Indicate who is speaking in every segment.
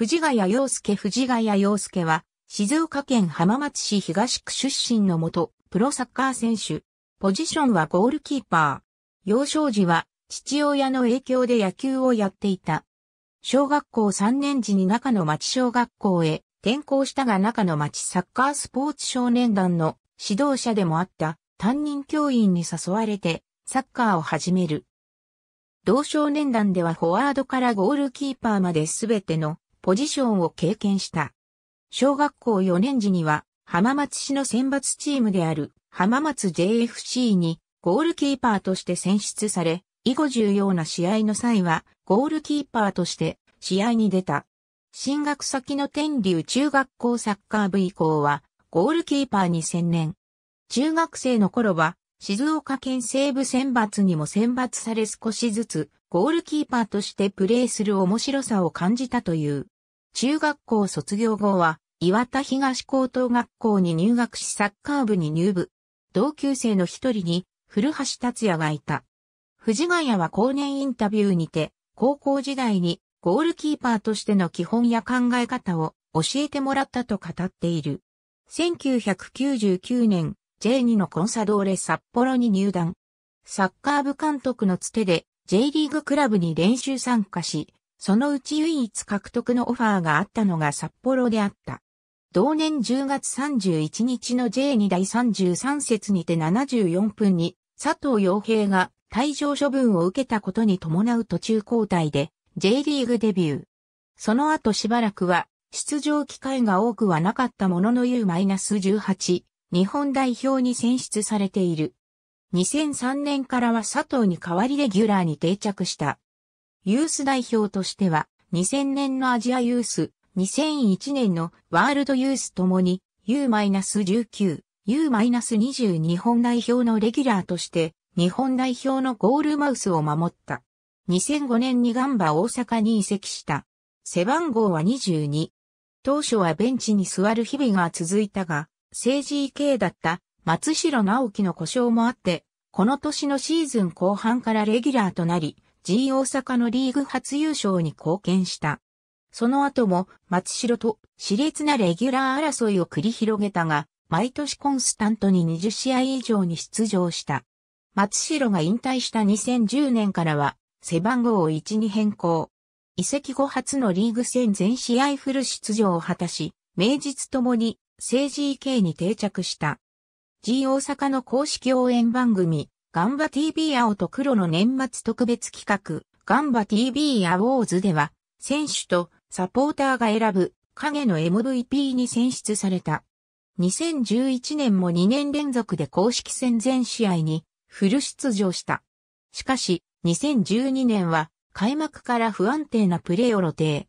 Speaker 1: 藤ヶ谷洋介藤ヶ谷洋介は、静岡県浜松市東区出身の元、プロサッカー選手。ポジションはゴールキーパー。幼少時は、父親の影響で野球をやっていた。小学校3年時に中野町小学校へ転校したが中野町サッカースポーツ少年団の指導者でもあった担任教員に誘われてサッカーを始める。同少年団ではフォワードからゴールキーパーまで全てのポジションを経験した。小学校4年時には浜松市の選抜チームである浜松 JFC にゴールキーパーとして選出され、以後重要な試合の際はゴールキーパーとして試合に出た。進学先の天竜中学校サッカー部以降はゴールキーパーに専念。中学生の頃は静岡県西部選抜にも選抜され少しずつゴールキーパーとしてプレーする面白さを感じたという。中学校卒業後は、岩田東高等学校に入学しサッカー部に入部。同級生の一人に、古橋達也がいた。藤ヶ谷は後年インタビューにて、高校時代にゴールキーパーとしての基本や考え方を教えてもらったと語っている。1999年、J2 のコンサドーレ札幌に入団。サッカー部監督のつてで J リーグクラブに練習参加し、そのうち唯一獲得のオファーがあったのが札幌であった。同年10月31日の J2 第33節にて74分に佐藤洋平が退場処分を受けたことに伴う途中交代で J リーグデビュー。その後しばらくは出場機会が多くはなかったものの U-18 日本代表に選出されている。2003年からは佐藤に代わりレギュラーに定着した。ユース代表としては、2000年のアジアユース、2001年のワールドユースともに U-19、U-20 日本代表のレギュラーとして日本代表のゴールマウスを守った。2005年にガンバ大阪に移籍した。背番号は22。当初はベンチに座る日々が続いたが、政治系だった松代直樹の故障もあって、この年のシーズン後半からレギュラーとなり、G 大阪のリーグ初優勝に貢献した。その後も松代と熾烈なレギュラー争いを繰り広げたが、毎年コンスタントに20試合以上に出場した。松代が引退した2010年からは、背番号を1に変更。移籍後初のリーグ戦全試合フル出場を果たし、名実ともに、政治 EK に定着した。G 大阪の公式応援番組、ガンバ TV 青と黒の年末特別企画、ガンバ TV アウォーズでは、選手とサポーターが選ぶ影の MVP に選出された。2011年も2年連続で公式戦全試合にフル出場した。しかし、2012年は開幕から不安定なプレーを露呈。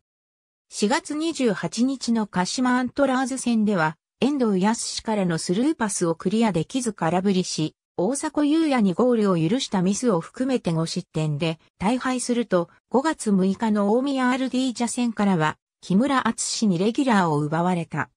Speaker 1: 4月28日の鹿島アントラーズ戦では、遠藤康からのスルーパスをクリアできず空振りし、大迫勇也にゴールを許したミスを含めて5失点で大敗すると5月6日の大宮 RD ジャ戦からは木村厚氏にレギュラーを奪われた。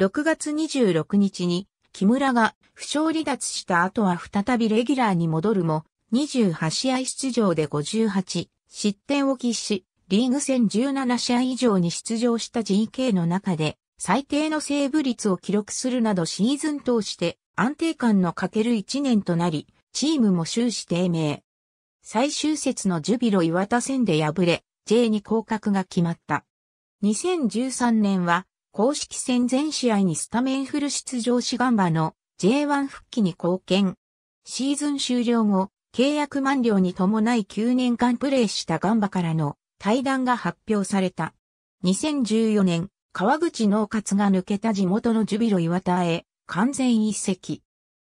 Speaker 1: 6月26日に木村が負傷離脱した後は再びレギュラーに戻るも28試合出場で58失点を喫しリーグ戦17試合以上に出場した GK の中で最低のセーブ率を記録するなどシーズン通して安定感のかける1年となり、チームも終始低迷。最終節のジュビロ岩田戦で敗れ、J に降格が決まった。2013年は、公式戦全試合にスタメンフル出場しガンバの J1 復帰に貢献。シーズン終了後、契約満了に伴い9年間プレーしたガンバからの対談が発表された。2014年、川口農活が抜けた地元のジュビロ磐田へ完全移籍。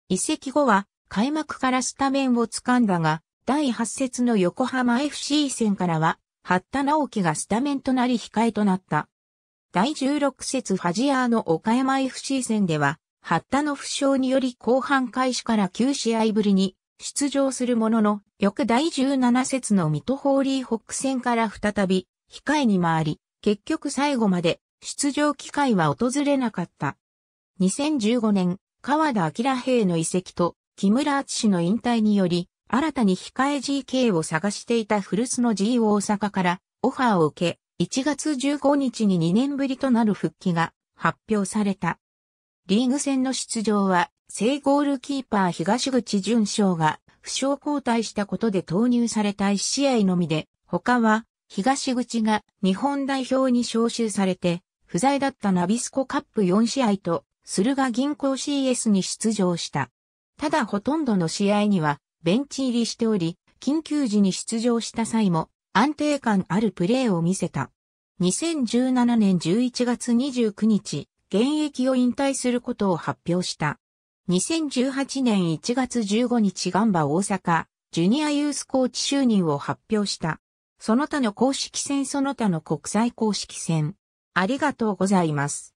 Speaker 1: 移籍後は開幕からスタメンを掴んだが、第8節の横浜 FC 戦からは、八田直樹がスタメンとなり控えとなった。第16節ファジアーの岡山 FC 戦では、八田の負傷により後半開始から9試合ぶりに出場するものの、翌第17節の水戸ホーリーホック戦から再び控えに回り、結局最後まで出場機会は訪れなかった。2015年、川田明平の遺跡と木村敦の引退により、新たに控え GK を探していた古巣の G 大阪からオファーを受け、1月15日に2年ぶりとなる復帰が発表された。リーグ戦の出場は、正ゴールキーパー東口淳翔が負傷交代したことで投入された1試合のみで、他は東口が日本代表に招集されて不在だったナビスコカップ4試合と、駿河銀行 CS に出場した。ただほとんどの試合には、ベンチ入りしており、緊急時に出場した際も、安定感あるプレーを見せた。2017年11月29日、現役を引退することを発表した。2018年1月15日ガンバ大阪、ジュニアユースコーチ就任を発表した。その他の公式戦その他の国際公式戦、ありがとうございます。